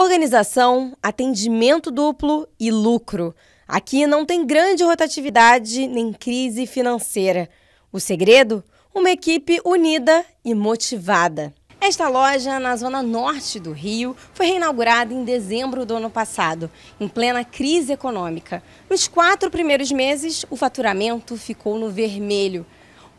Organização, atendimento duplo e lucro. Aqui não tem grande rotatividade nem crise financeira. O segredo? Uma equipe unida e motivada. Esta loja, na zona norte do Rio, foi reinaugurada em dezembro do ano passado, em plena crise econômica. Nos quatro primeiros meses, o faturamento ficou no vermelho.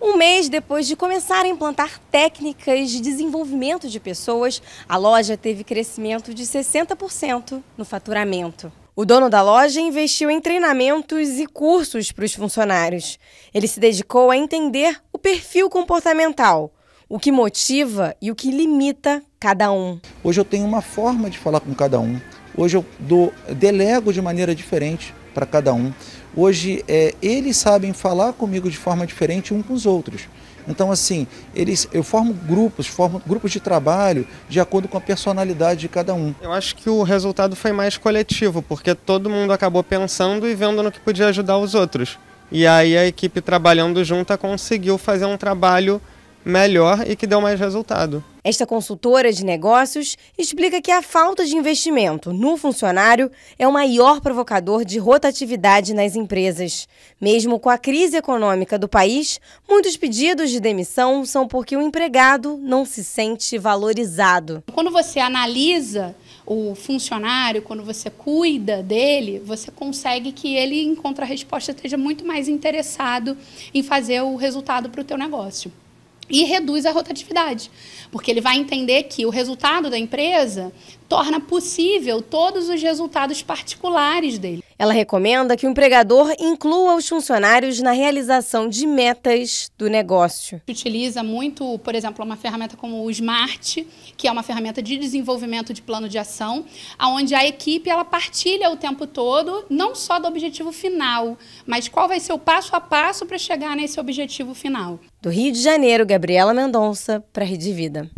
Um mês depois de começar a implantar técnicas de desenvolvimento de pessoas, a loja teve crescimento de 60% no faturamento. O dono da loja investiu em treinamentos e cursos para os funcionários. Ele se dedicou a entender o perfil comportamental, o que motiva e o que limita cada um. Hoje eu tenho uma forma de falar com cada um. Hoje eu dou, delego de maneira diferente para cada um. Hoje, é, eles sabem falar comigo de forma diferente um com os outros. Então, assim, eles, eu formo grupos, formo grupos de trabalho de acordo com a personalidade de cada um. Eu acho que o resultado foi mais coletivo, porque todo mundo acabou pensando e vendo no que podia ajudar os outros. E aí a equipe trabalhando junta conseguiu fazer um trabalho melhor e que deu mais resultado. Esta consultora de negócios explica que a falta de investimento no funcionário é o maior provocador de rotatividade nas empresas. Mesmo com a crise econômica do país, muitos pedidos de demissão são porque o empregado não se sente valorizado. Quando você analisa o funcionário, quando você cuida dele, você consegue que ele encontre a resposta, esteja muito mais interessado em fazer o resultado para o teu negócio e reduz a rotatividade, porque ele vai entender que o resultado da empresa torna possível todos os resultados particulares dele. Ela recomenda que o empregador inclua os funcionários na realização de metas do negócio. Utiliza muito, por exemplo, uma ferramenta como o Smart, que é uma ferramenta de desenvolvimento de plano de ação, onde a equipe ela partilha o tempo todo, não só do objetivo final, mas qual vai ser o passo a passo para chegar nesse objetivo final. Do Rio de Janeiro, Gabriela Mendonça, para a Rede Vida.